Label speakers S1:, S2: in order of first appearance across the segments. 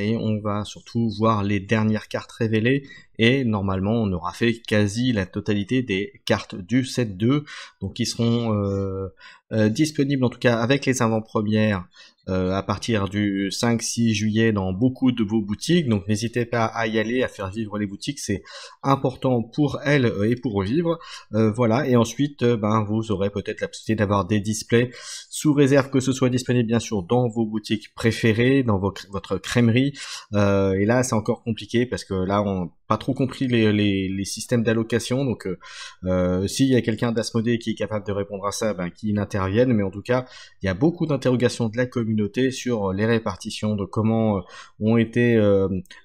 S1: et on va surtout voir les dernières cartes révélées et normalement on aura fait quasi la totalité des cartes du set 2 donc qui seront euh, euh, disponible en tout cas avec les avant-premières euh, à partir du 5-6 juillet dans beaucoup de vos boutiques. Donc n'hésitez pas à y aller, à faire vivre les boutiques, c'est important pour elles euh, et pour vivre. voilà, et ensuite ben, vous aurez peut-être la possibilité d'avoir des displays sous réserve que ce soit disponible bien sûr dans vos boutiques préférées, dans votre votre crèmerie. et là c'est encore compliqué parce que là on pas trop compris les, les, systèmes d'allocation. Donc, euh, euh, s'il y a quelqu'un d'Asmodée qui est capable de répondre à ça, ben, qu'il intervienne. Mais en tout cas, il y a beaucoup d'interrogations de la communauté sur euh, les répartitions, de comment ont été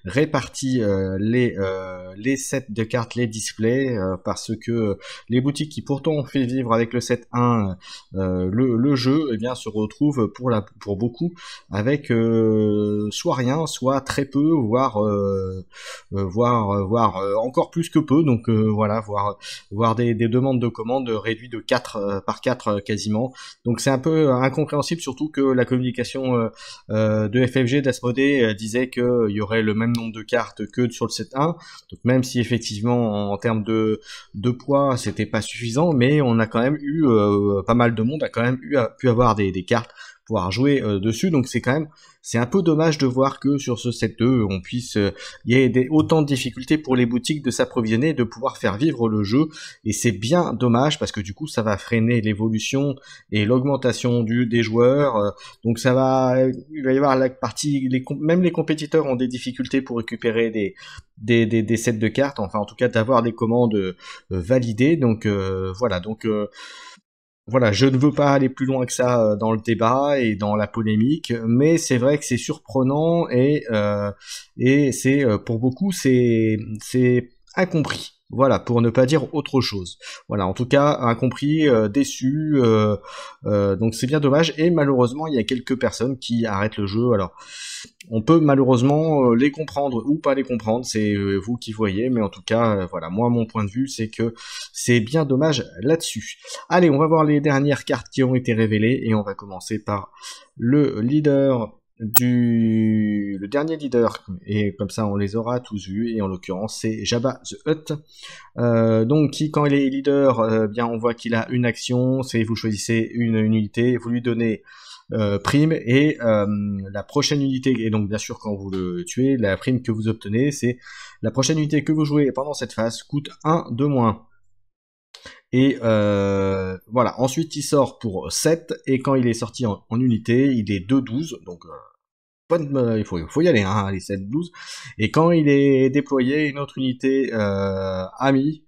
S1: répartis les, les sets de cartes, les displays, parce que les boutiques qui pourtant ont fait vivre avec le set 1 le, le, jeu, et eh bien, se retrouvent pour, la, pour beaucoup avec soit rien, soit très peu, voire, voire euh, voire euh, encore plus que peu. Donc euh, voilà, voir voir des, demandes de commandes réduites de 4 par 4 quasiment. Donc c'est un peu incompréhensible, surtout que la communication de FFG d'Asmodée disait qu'il y aurait le même nombre de cartes que sur le 1 Donc même si effectivement en termes de, de poids c'était pas suffisant, mais on a quand même eu pas mal de monde a quand même eu, pu avoir des cartes pouvoir jouer euh, dessus. Donc c'est quand même, c'est un peu dommage de voir que sur ce set 7-2, on puisse, il euh, y ait autant de difficultés pour les boutiques de s'approvisionner, de pouvoir faire vivre le jeu. Et c'est bien dommage parce que du coup, ça va freiner l'évolution et l'augmentation du des joueurs. Euh, donc ça va, il va y avoir la partie, les, même les compétiteurs ont des difficultés pour récupérer des des, des, des sets de cartes, enfin en tout cas d'avoir des commandes validées. Donc voilà, donc voilà, je ne veux pas aller plus loin que ça euh, dans le débat et dans la polémique, mais c'est vrai que c'est surprenant et, euh, et c'est euh, pour beaucoup c'est incompris. Voilà, pour ne pas dire autre chose. Voilà, en tout cas, incompris, euh, déçu. Euh, euh, donc c'est bien dommage. Et malheureusement, il y a quelques personnes qui arrêtent le jeu. Alors, on peut malheureusement les comprendre ou pas les comprendre. C'est vous qui voyez. Mais en tout cas, voilà, moi, mon point de vue, c'est que c'est bien dommage là-dessus. Allez, on va voir les dernières cartes qui ont été révélées. Et on va commencer par le leader du le dernier leader et comme ça on les aura tous vus et en l'occurrence c'est Jabba the Hutt euh, donc qui quand il est leader euh, bien on voit qu'il a une action c'est vous choisissez une, unité vous lui donnez euh, prime et la prochaine unité et donc bien sûr quand vous le tuez la prime que vous obtenez c'est la prochaine unité que vous jouez pendant cette phase coûte 1 de moins et euh, voilà, ensuite il sort pour 7, et quand il est sorti en, unité, il est 2-12, donc euh, euh il faut, y aller, hein, les 7-12. Et quand il est déployé, une autre unité euh, amie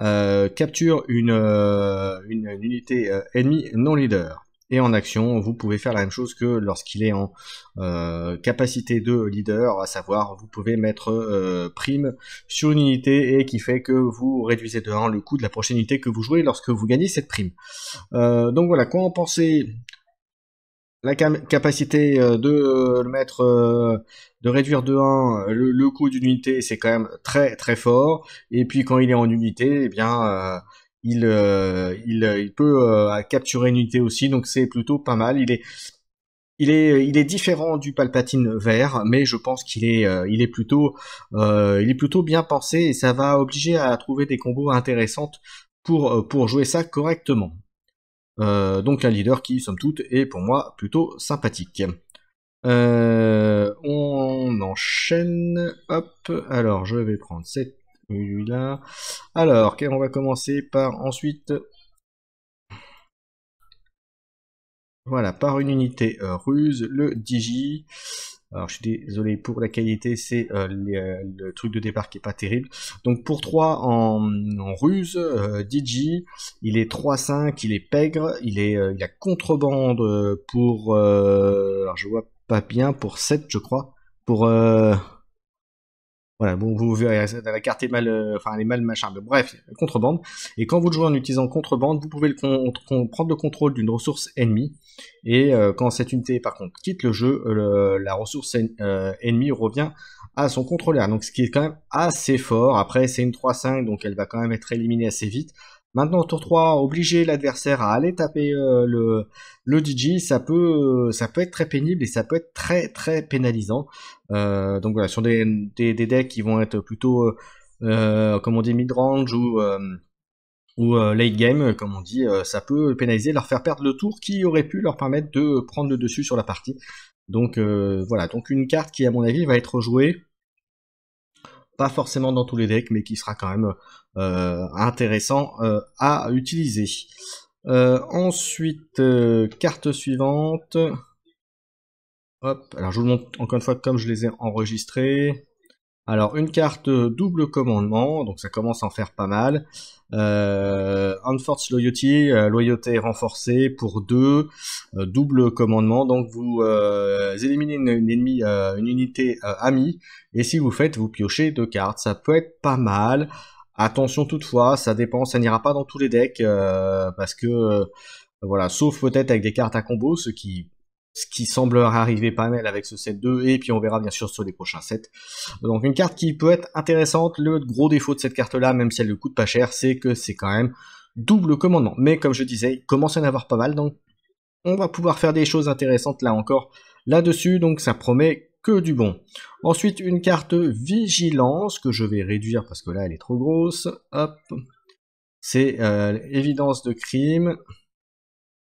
S1: euh, capture une, une, une unité ennemie non leader. Et en action, vous pouvez faire la même chose que lorsqu'il est en euh, capacité de leader, à savoir vous pouvez mettre euh, prime sur une unité et qui fait que vous réduisez de 1 le coût de la prochaine unité que vous jouez lorsque vous gagnez cette prime. Euh, donc voilà, quoi en penser la capacité de le mettre de réduire de 1 le, le coût d'une unité c'est quand même très très fort et puis quand il est en unité eh bien euh, euh, il, peut euh, capturer une unité aussi, donc c'est plutôt pas mal. Il est, il est, il est différent du Palpatine vert, mais je pense qu'il est, il est plutôt, il est plutôt bien pensé et ça va obliger à trouver des combos intéressantes pour pour jouer ça correctement. donc un leader qui, somme toute, est pour moi plutôt sympathique. on enchaîne. Hop. Alors je vais prendre cette là Alors, on va commencer par ensuite. Voilà, par une unité euh, ruse, le DJ. Alors, je suis désolé pour la qualité, c'est euh, euh, le truc de départ qui est pas terrible. Donc, pour 3 en, ruse, DJ, il est 3-5, il est pègre, il est il a contrebande pour. alors, je vois pas bien, pour 7, je crois. Pour. Voilà, bon, vous verrez, la carte est mal, euh, enfin, elle mal machin, bref, contrebande. Et quand vous jouez en utilisant contrebande, vous pouvez prendre le contrôle d'une ressource ennemie. Et euh, quand cette unité, par contre, quitte le jeu, euh, la ressource ennemie revient à son contrôleur. Donc, ce qui est quand même assez fort. Après, c'est une 3-5, donc elle va quand même être éliminée assez vite. Maintenant, tour 3, obliger l'adversaire à aller taper euh, le, le DJ, ça peut, euh, ça peut être très pénible et ça peut être très très pénalisant. Euh, donc voilà, sur des, des, decks qui vont être plutôt, comme on dit, mid-range ou, ou late game, comme on dit, ça peut pénaliser, leur faire perdre le tour qui aurait pu leur permettre de prendre le dessus sur la partie. Donc voilà, donc une carte qui à mon avis va être jouée pas forcément dans tous les decks, mais qui sera quand même euh, intéressant euh, à utiliser. Euh, ensuite, carte suivante. Hop, alors je vous le montre encore une fois comme je les ai enregistrés. Alors une carte euh, double commandement, donc ça commence à en faire pas mal. Euh, Unforced Loyalty, euh, loyauté renforcée pour deux, euh, double commandement. Donc vous éliminez une, une unité amie, et si vous faites, vous piochez deux cartes. Ça peut être pas mal. Attention toutefois, ça dépend, ça n'ira pas dans tous les decks parce que voilà, sauf peut-être avec des cartes à combo, ce qui ce qui semble arriver pas mal avec ce set 2 et puis on verra bien sûr sur les prochains sets. Donc une carte qui peut être intéressante, le gros défaut de cette carte-là, même si elle ne coûte pas cher, c'est que c'est quand même double commandement. Mais comme je disais, il commence à en avoir pas mal, donc on va pouvoir faire des choses intéressantes là encore là-dessus, donc ça promet que du bon. Ensuite, une carte vigilance que je vais réduire parce que là elle est trop grosse. Hop. C'est euh, évidence de crime.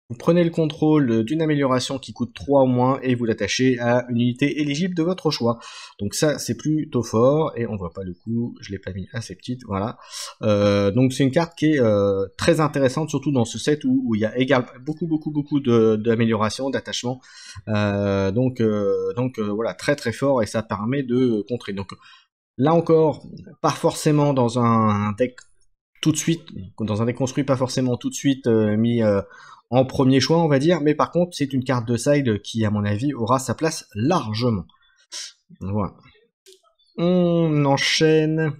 S1: Vous prenez le contrôle euh, d'une amélioration qui coûte 3 ou moins et vous l'attachez à une unité éligible de votre choix. Donc ça c'est plutôt fort et on voit pas le coup, je l'ai pas mis assez petite, voilà. Euh, donc c'est une carte qui est euh, très intéressante, surtout dans ce set où, il y a également beaucoup beaucoup beaucoup d'améliorations, d'attachements. donc donc voilà, très très fort et ça permet de contrer. Donc là encore, pas forcément dans un deck tout de suite, dans un déconstruit, pas forcément tout de suite euh, mis euh, en premier choix, on va dire, mais par contre, c'est une carte de side qui, à mon avis, aura sa place largement. Voilà. On enchaîne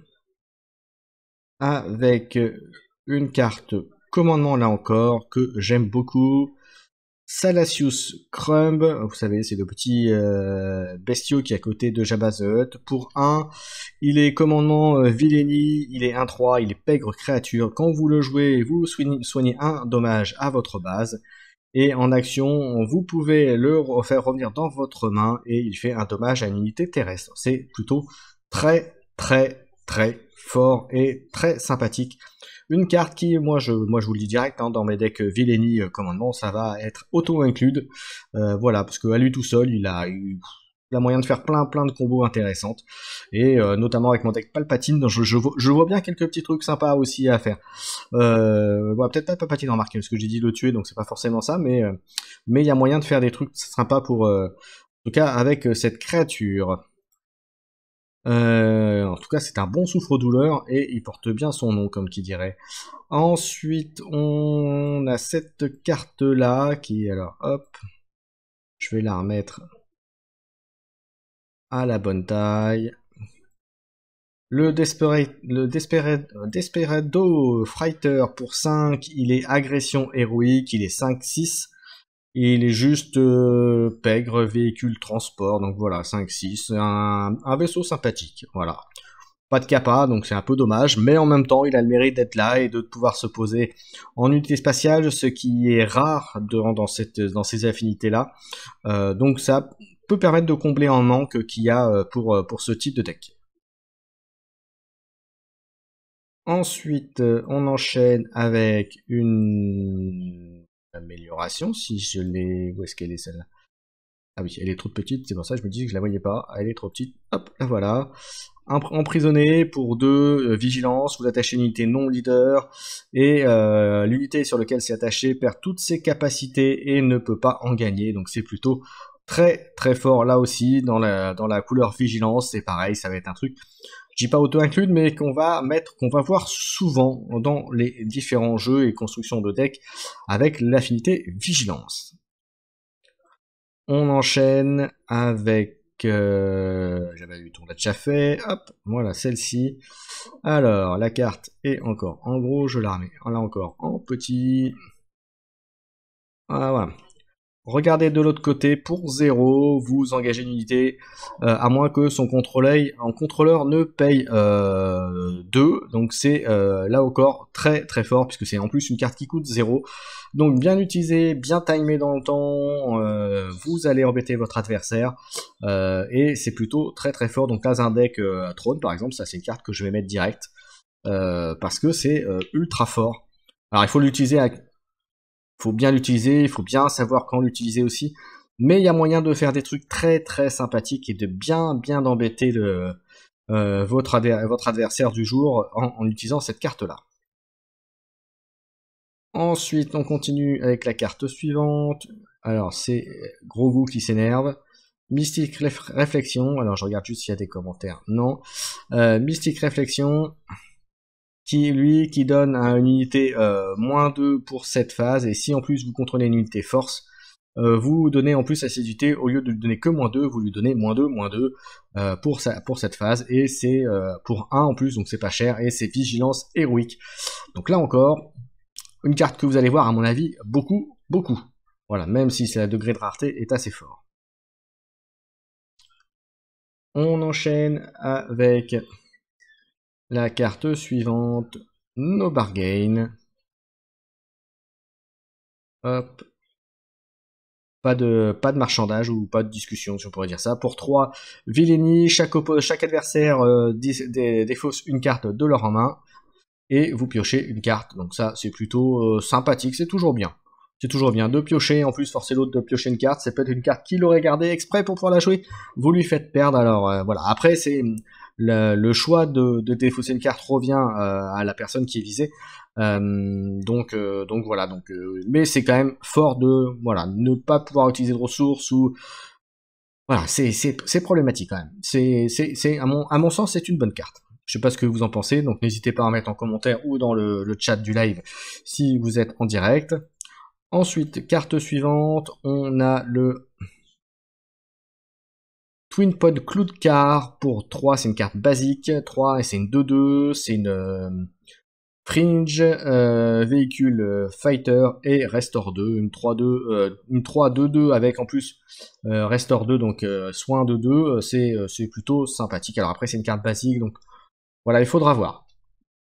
S1: avec une carte commandement, là encore, que j'aime beaucoup, Salasius Crumb, vous savez, c'est le petit euh, qui est à côté de Jabba Pour 1, il est commandement euh, il est 1-3, il est pègre créature. Quand vous le jouez, vous soignez, soignez, un dommage à votre base. Et en action, vous pouvez le faire revenir dans votre main et il fait un dommage à une unité terrestre. C'est plutôt très, très, très fort et très sympathique. Une carte qui, moi je, moi je vous le dis direct, hein, dans mes decks Villeni euh, Commandement, ça va être auto-include. Euh, voilà, parce qu'à lui tout seul, il a eu la moyen de faire plein plein de combos intéressantes et euh, notamment avec mon deck Palpatine je, je, je, vois bien quelques petits trucs sympas aussi à faire bon, peut-être pas Palpatine remarque parce que j'ai dit le tuer donc c'est pas forcément ça mais mais il y a moyen de faire des trucs sympas pour en tout cas avec cette créature euh, en tout cas, c'est un bon souffre-douleur et il porte bien son nom, comme qui dirait. Ensuite, on a cette carte-là qui, alors, hop, je vais la remettre à la bonne taille. Le, Desperado Frighter pour 5, il est agression héroïque, il est 5-6 il est juste euh, pègre, véhicule, transport, donc voilà, 5-6, un, un, vaisseau sympathique, voilà. Pas de capa, donc c'est un peu dommage, mais en même temps, il a le mérite d'être là et de pouvoir se poser en unité spatiale, ce qui est rare dans, ces affinités-là. Euh, donc ça peut permettre de combler un manque qu'il y a euh, pour, pour ce type de deck. Ensuite, on enchaîne avec une amélioration si je l'ai. Où est-ce qu'elle est, celle-là Ah oui, elle est trop petite, c'est pour ça que je me dis que je la voyais pas. Ah, elle est trop petite. Hop, la voilà. Emprisonné pour deux, euh, vigilance, vous attachez une unité non leader et euh, l'unité sur laquelle c'est attaché perd toutes ses capacités et ne peut pas en gagner. Donc c'est plutôt très très fort là aussi dans la, dans la couleur vigilance. C'est pareil, ça va être un truc je pas auto-include, mais qu'on va mettre, qu'on va voir souvent dans les différents jeux et constructions de deck avec l'affinité vigilance. On enchaîne avec, euh, j'avais eu l'a déjà fait, hop, voilà celle-ci. Alors, la carte est encore en gros, je la remets là encore en petit. Ah, voilà. Regardez de l'autre côté pour 0, vous engagez une unité, euh, à moins que son contrôleur, en contrôleur ne paye 2, euh, donc c'est euh, là encore très très fort, puisque c'est en plus une carte qui coûte 0. Donc bien utilisé, bien timé dans le temps, euh, vous allez embêter votre adversaire, et c'est plutôt très très fort. Donc à un deck Trône par exemple, ça c'est une carte que je vais mettre direct, parce que c'est ultra fort. Alors il faut l'utiliser avec faut bien l'utiliser, il faut bien savoir quand l'utiliser aussi. Mais il y a moyen de faire des trucs très très sympathiques et de bien bien embêter le, euh, votre, adversaire du jour en, utilisant cette carte-là. Ensuite, on continue avec la carte suivante. Alors, c'est euh, Gros Goût qui s'énerve. Mystique Réflexion. Alors, je regarde juste s'il y a des commentaires. Non. Euh, mystique Réflexion qui lui qui donne une unité euh, moins 2 pour cette phase, et si en plus vous contrôlez une unité force, euh, vous donnez en plus à ses unités, au lieu de lui donner que moins 2, vous lui donnez moins 2, moins 2 euh, pour, pour cette phase, et c'est pour 1 en plus, donc c'est pas cher, et c'est vigilance héroïque. Donc là encore, une carte que vous allez voir à mon avis beaucoup, beaucoup. Voilà, même si le degré de rareté est assez fort. On enchaîne avec la carte suivante, No Bargain. Hop. Pas de, pas de marchandage ou pas de discussion, si on pourrait dire ça. Pour 3, Villainy, chaque, chaque adversaire euh, défausse une carte de leur en main et vous piochez une carte. Donc ça, c'est plutôt euh, sympathique, c'est toujours bien. C'est toujours bien de piocher, en plus forcer l'autre de piocher une carte, c'est peut-être une carte qu'il aurait gardée exprès pour pouvoir la jouer, vous lui faites perdre, alors euh, voilà. Après, c'est le, choix de, défausser une carte revient euh, à la personne qui est visée. Euh, donc, euh, donc voilà. Donc, mais c'est quand même fort de voilà ne pas pouvoir utiliser de ressources ou voilà, c'est problématique quand même. C'est à mon, à mon sens, c'est une bonne carte. Je sais pas ce que vous en pensez, donc n'hésitez pas à mettre en commentaire ou dans le, chat du live si vous êtes en direct. Ensuite, carte suivante, on a le Twinpod Car, pour 3, c'est une carte basique. 3, et c'est une 2-2, c'est une euh, Fringe, euh, Véhicule euh, Fighter et Restore 2. Une 3-2, une 3-2-2 avec en plus Restore 2, donc Soin 2-2, c'est plutôt sympathique. Alors après, c'est une carte basique, donc voilà, il faudra voir.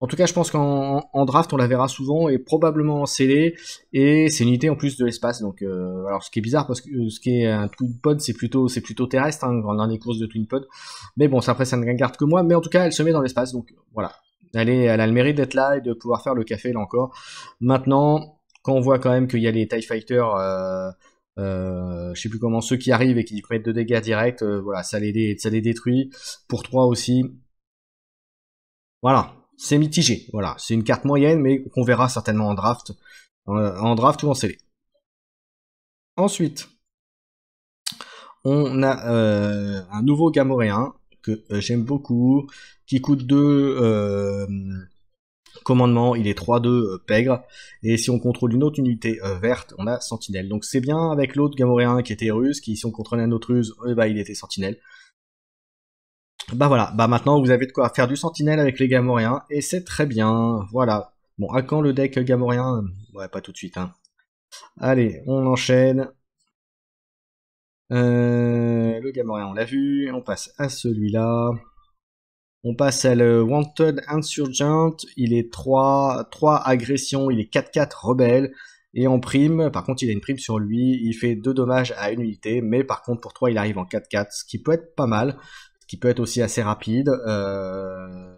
S1: En tout cas, je pense qu'en draft, on la verra souvent et probablement en scellé. Et c'est une unité en plus de l'espace. Donc, euh, alors ce qui est bizarre parce que euh, ce qui est un twin pod, c'est plutôt, c'est plutôt terrestre hein, dans les courses de twin pod. Mais bon, ça après, ça ne regarde que moi. Mais en tout cas, elle se met dans l'espace. Donc voilà, elle, elle a le mérite d'être là et de pouvoir faire le café là encore. Maintenant, quand on voit quand même qu'il y a les Tie Fighters. Euh, je sais plus comment ceux qui arrivent et qui prennent de dégâts directs, voilà, ça ça les détruit. Pour 3 aussi. Voilà, c'est mitigé. Voilà, c'est une carte moyenne, mais qu'on verra certainement en draft, en draft ou en cv. Ensuite, on a euh, un nouveau gamoréen que euh, j'aime beaucoup, qui coûte 2 euh, commandements, il est 3-2 pègre, et si on contrôle une autre unité verte, on a sentinelle. Donc c'est bien avec l'autre gamoréen qui était russe, qui si on contrôlait un autre russe, bah, il était sentinelle. Bah voilà, bah maintenant vous avez de quoi faire du sentinelle avec les Gamoriens, et c'est très bien, voilà. Bon, à quand le deck Gamorien Ouais, pas tout de suite, hein. Allez, on enchaîne. Euh, le Gamorien, on l'a vu, on passe à celui-là. On passe à le Wanted Insurgent, il est 3, 3 agressions, il est 4-4 rebelle, et en prime, par contre il a une prime sur lui, il fait 2 dommages à une unité, mais par contre pour 3 il arrive en 4-4, ce qui peut être pas mal, qui peut être aussi assez rapide. Euh,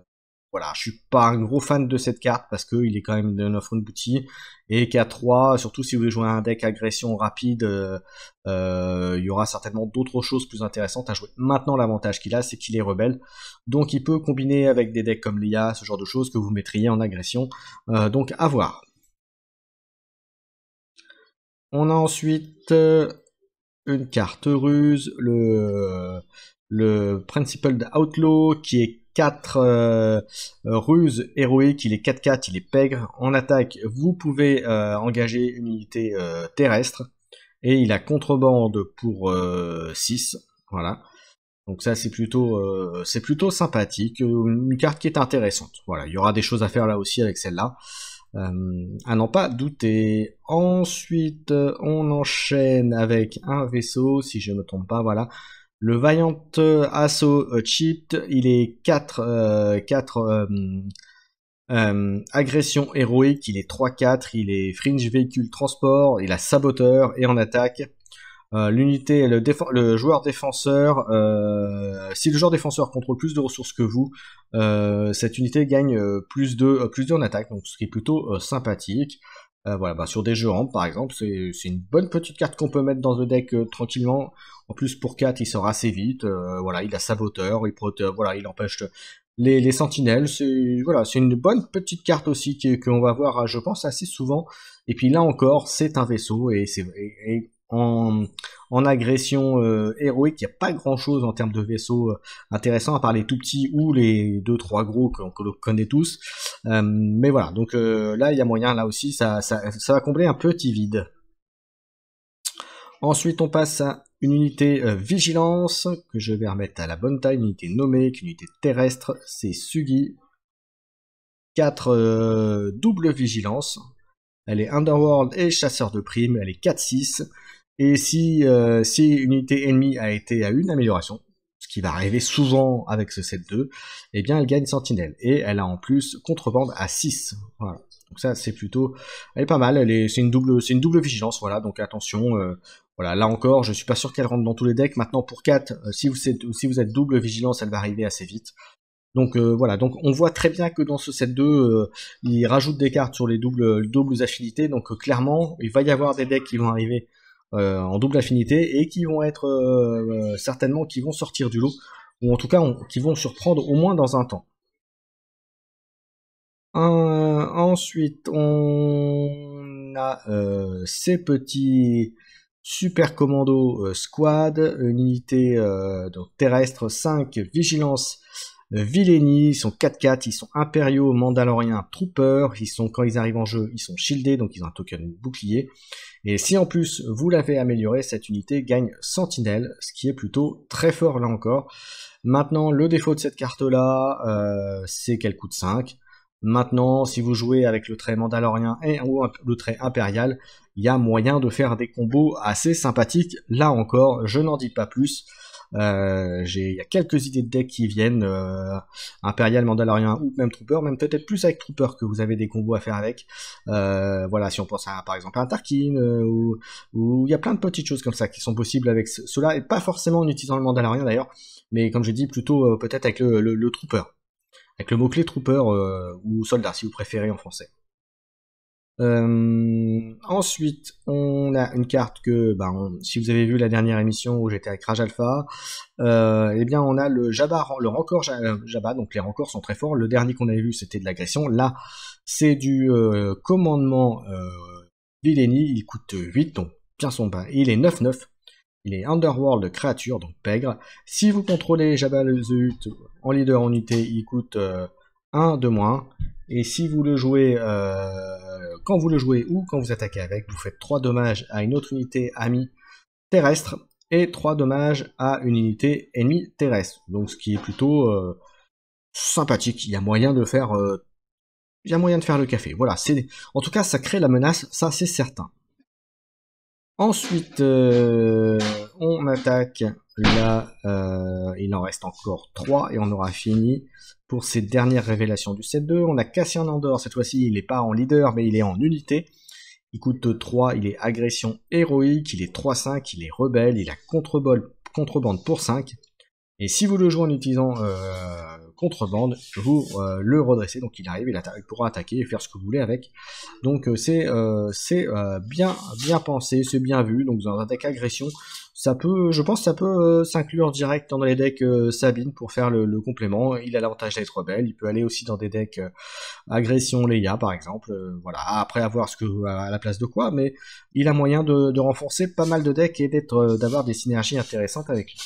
S1: voilà, je suis pas un gros fan de cette carte parce qu'il est quand même de 9 de boutique, et k 3, surtout si vous voulez jouer un deck agression rapide, euh, euh, il y aura certainement d'autres choses plus intéressantes à jouer. Maintenant, l'avantage qu'il a, c'est qu'il est rebelle, donc il peut combiner avec des decks comme l'IA, ce genre de choses que vous mettriez en agression. donc à voir. On a ensuite une carte ruse, le le principal Outlaw qui est 4 ruse euh, euh, ruses héroïques, il est 4-4, il est pègre. En attaque, vous pouvez euh, engager une unité terrestre. Et il a contrebande pour 6. Voilà. Donc ça c'est plutôt c'est plutôt sympathique. Une carte qui est intéressante. Voilà, il y aura des choses à faire là aussi avec celle-là. à n'en pas douter. Ensuite, on enchaîne avec un vaisseau, si je ne me trompe pas, voilà. Le Vaillant euh, Assaut euh, cheat, il est 4, 4 euh, euh il est 3-4, il est fringe véhicule transport, il a saboteur et en attaque. L'unité, le, joueur défenseur, si le joueur défenseur contrôle plus de ressources que vous, cette unité gagne plus de en attaque, donc ce qui est plutôt sympathique. Euh, voilà, bah, sur des jeux rampes, par exemple, c'est une bonne petite carte qu'on peut mettre dans le deck euh, tranquillement. En plus, pour 4, il sort assez vite. Euh, voilà, il a sa il protège, voilà, il empêche les, les sentinelles. C'est voilà, c'est une bonne petite carte aussi qu'on va voir, je pense, assez souvent. Et puis là encore, c'est un vaisseau et, c'est en, agression euh, héroïque, il n'y a pas grand chose en termes de vaisseaux euh, intéressant à part les tout petits ou les deux trois gros que connaît tous. Euh, mais voilà, donc là il y a moyen, là aussi ça, va combler un petit vide. Ensuite on passe à une unité vigilance que je vais remettre à la bonne taille, une unité nommée, une unité terrestre, c'est Sugi. 4 double vigilance, elle est Underworld et chasseur de primes, elle est 4-6. Et si, euh, si une unité ennemie a été à une amélioration, ce qui va arriver souvent avec ce 7-2, eh bien elle gagne sentinelle. Et elle a en plus contrebande à 6. Voilà. Donc ça c'est plutôt. Elle est pas mal, C'est une double. C'est une double vigilance, voilà, donc attention. Euh, voilà, là encore, je ne suis pas sûr qu'elle rentre dans tous les decks. Maintenant pour 4, euh, si, vous êtes, si vous êtes double vigilance, elle va arriver assez vite. Donc euh, voilà, donc on voit très bien que dans ce set 2, euh, il rajoute des cartes sur les doubles, affinités. Donc euh, clairement, il va y avoir des decks qui vont arriver en double affinité et qui vont être certainement qui vont sortir du lot, ou en tout cas qui vont surprendre au moins dans un temps. ensuite, on a ces petits super commandos squad, une unité donc terrestre 5, vigilance euh, Villeni, ils sont 4-4, ils sont impériaux, mandaloriens, troopers, ils sont, quand ils arrivent en jeu, ils sont shieldés, donc ils ont un token bouclier. Et si en plus vous l'avez amélioré, cette unité gagne sentinelle, ce qui est plutôt très fort là encore. Maintenant, le défaut de cette carte-là, euh, c'est qu'elle coûte 5. Maintenant, si vous jouez avec le trait mandalorien et ou le trait impérial, il y a moyen de faire des combos assez sympathiques. Là encore, je n'en dis pas plus. Euh, j'ai, il y a quelques idées de deck qui viennent, euh, Impérial, Mandalorian ou même Trooper, même peut-être plus avec Trooper que vous avez des combos à faire avec. Euh, voilà, si on pense à par exemple à un Tarkin euh, ou, il y a plein de petites choses comme ça qui sont possibles avec cela et pas forcément en utilisant le Mandalorian d'ailleurs, mais comme je dis plutôt peut-être avec le Trooper, avec le mot clé Trooper ou soldat si vous préférez en français. Euh, ensuite, on a une carte que, bah, si vous avez vu la dernière émission où j'étais avec Raj Alpha, euh, eh bien, on a le Java, le rancor euh, Jabba, donc les rancors sont très forts. Le dernier qu'on avait vu, c'était de l'agression. Là, c'est du euh, commandement euh, il coûte 8, donc bien son pain. Il est 9-9. Il est Underworld créature, donc pègre. Si vous contrôlez Jabal le Zut en leader en unité, il coûte de moins. Et si vous le jouez, euh, quand vous le jouez ou quand vous attaquez avec, vous faites 3 dommages à une autre unité amie terrestre et 3 dommages à une unité ennemie terrestre. Donc ce qui est plutôt euh, sympathique. Il y a moyen de faire, euh, il y a moyen de faire le café. Voilà. C'est, en tout cas, ça crée la menace, ça c'est certain. Ensuite, euh, on attaque là, euh, il en reste encore 3 et on aura fini pour ces dernières révélations du 7-2. On a Cassian Andor, cette fois-ci il n'est pas en leader mais il est en unité. Il coûte 3, il est agression héroïque, il est 3-5, il est rebelle, il a contrebande pour 5. Et si vous le jouez en utilisant euh, contrebande pour euh, le redresser. Donc il arrive, il, pourra attaquer et faire ce que vous voulez avec. Donc euh, c'est euh, c'est bien bien pensé, c'est bien vu. Donc dans un deck agression, ça peut, je pense, que ça peut s'inclure direct dans les decks Sabine pour faire le, complément. Il a l'avantage d'être rebelle. Il peut aller aussi dans des decks agression Leia par exemple. voilà. Après avoir ce que à la place de quoi, mais il a moyen de, renforcer pas mal de decks et d'être d'avoir des synergies intéressantes avec lui.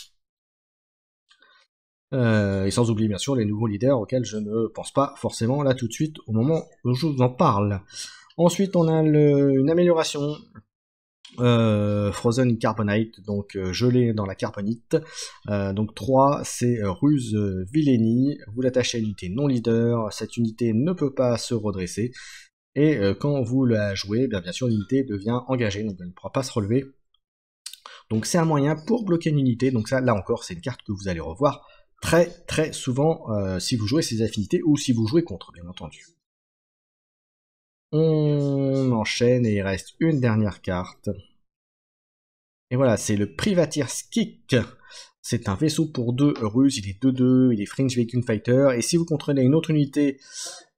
S1: Euh, et sans oublier bien sûr les nouveaux leaders auxquels je ne pense pas forcément là tout de suite au moment où je vous en parle. Ensuite on a une amélioration euh, Frozen Carbonite, donc euh, gelé dans la carbonite. donc 3, c'est Ruse Villeni. Vous l'attachez à une unité non leader, cette unité ne peut pas se redresser. Et quand vous la jouez, bien, bien sûr l'unité devient engagée, donc elle ne pourra pas se relever. Donc c'est un moyen pour bloquer une unité, donc ça là encore c'est une carte que vous allez revoir très très souvent euh, si vous jouez ces affinités ou si vous jouez contre, bien entendu. On enchaîne et il reste une dernière carte. Et voilà, c'est le Privateer Skick. C'est un vaisseau pour deux ruses, il est 2-2, il est Fringe Vacuum Fighter, et si vous contrôlez une autre unité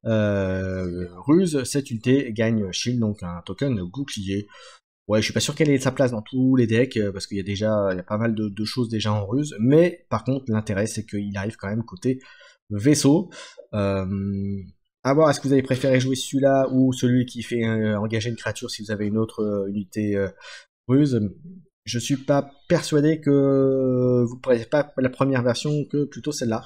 S1: euh, ruse, cette unité gagne shield, donc un token bouclier. Ouais, je suis pas sûr qu'elle ait sa place dans tous les decks, euh, parce qu'il y a déjà pas mal de, choses déjà en ruse, mais par contre, l'intérêt, c'est qu'il arrive quand même côté vaisseau. Euh, à voir, est-ce que vous avez préféré jouer celui-là ou celui qui fait euh, engager une créature si vous avez une autre euh, unité ruse Je suis pas persuadé que vous prenez pas la première version que plutôt celle-là.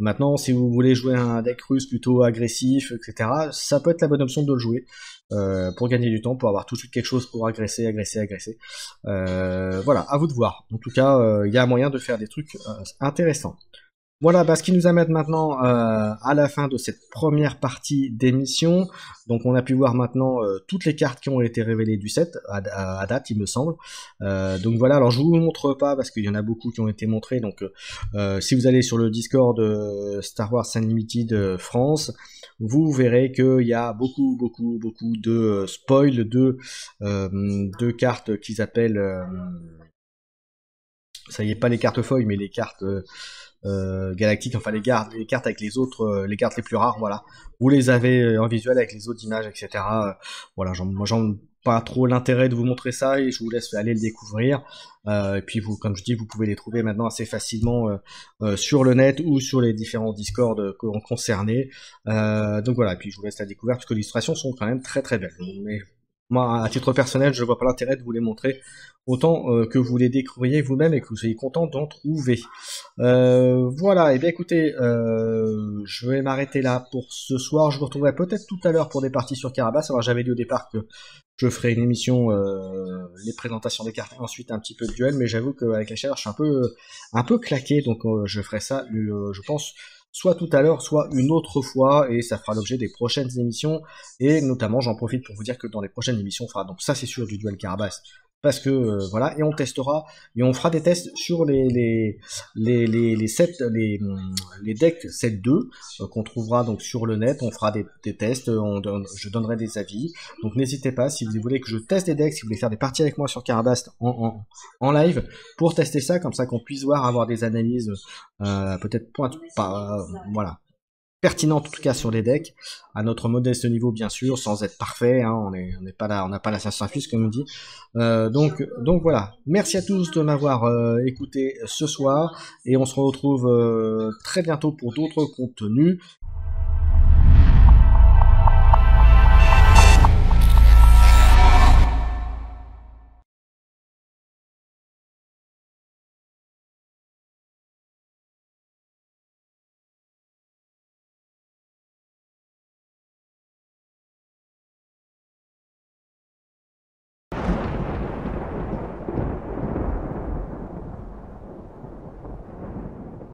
S1: Maintenant, si vous voulez jouer un deck russe plutôt agressif, etc., ça peut être la bonne option de le jouer euh, pour gagner du temps, pour avoir tout de suite quelque chose pour agresser, agresser, agresser. Euh, voilà, à vous de voir. En tout cas, euh, il y a moyen de faire des trucs intéressants. Voilà, bah, ce qui nous amène maintenant euh, à la fin de cette première partie d'émission. Donc on a pu voir maintenant euh, toutes les cartes qui ont été révélées du set à, date, il me semble. Euh, donc voilà, alors je vous montre pas parce qu'il y en a beaucoup qui ont été montrées. Donc si vous allez sur le Discord Star Wars Unlimited France, vous verrez qu'il y a beaucoup, beaucoup, beaucoup de spoils de, de cartes qu'ils appellent ça y est, pas les cartes feuilles, mais les cartes euh, enfin les, les cartes avec les autres, euh, les cartes les plus rares, voilà. Vous les avez euh, en visuel avec les autres images, etc. Euh, voilà, moi j'en pas trop l'intérêt de vous montrer ça et je vous laisse aller le découvrir. et puis vous, comme je dis, vous pouvez les trouver maintenant assez facilement sur le net ou sur les différents discords concernés. donc voilà, et puis je vous laisse la découverte parce que les illustrations sont quand même très très belles. Moi, à titre personnel, je ne vois pas l'intérêt de vous les montrer autant euh, que vous les découvriez vous-même et que vous soyez content d'en trouver. Euh, voilà, et eh bien écoutez, euh, je vais m'arrêter là pour ce soir. Je vous retrouverai peut-être tout à l'heure pour des parties sur Carabas. Alors j'avais dit au départ que je ferai une émission, les présentations des cartes, ensuite un petit peu de duel, mais j'avoue qu'avec la chaleur, je suis un peu, un peu claqué, donc je ferai ça, je pense, soit tout à l'heure, soit une autre fois, et ça fera l'objet des prochaines émissions. Et notamment, j'en profite pour vous dire que dans les prochaines émissions, fera donc ça c'est sûr du duel Carabas parce que euh, voilà et on testera et on fera des tests sur les les les les, les sets, les, mm, les decks 7 2 euh, qu'on trouvera donc sur le net on fera des, tests euh, on je donnerai des avis donc n'hésitez pas si vous voulez que je teste des decks si vous voulez faire des parties avec moi sur Carabast en, en, live pour tester ça comme ça qu'on puisse voir avoir des analyses peut-être point pas voilà pertinente en tout cas sur les decks, à notre modeste niveau bien sûr, sans être parfait, hein, on n'est pas là, on n'a pas l'assassin infuse comme on dit. Euh, donc, donc voilà, merci à tous de m'avoir euh, écouté ce soir, et on se retrouve euh, très bientôt pour d'autres contenus.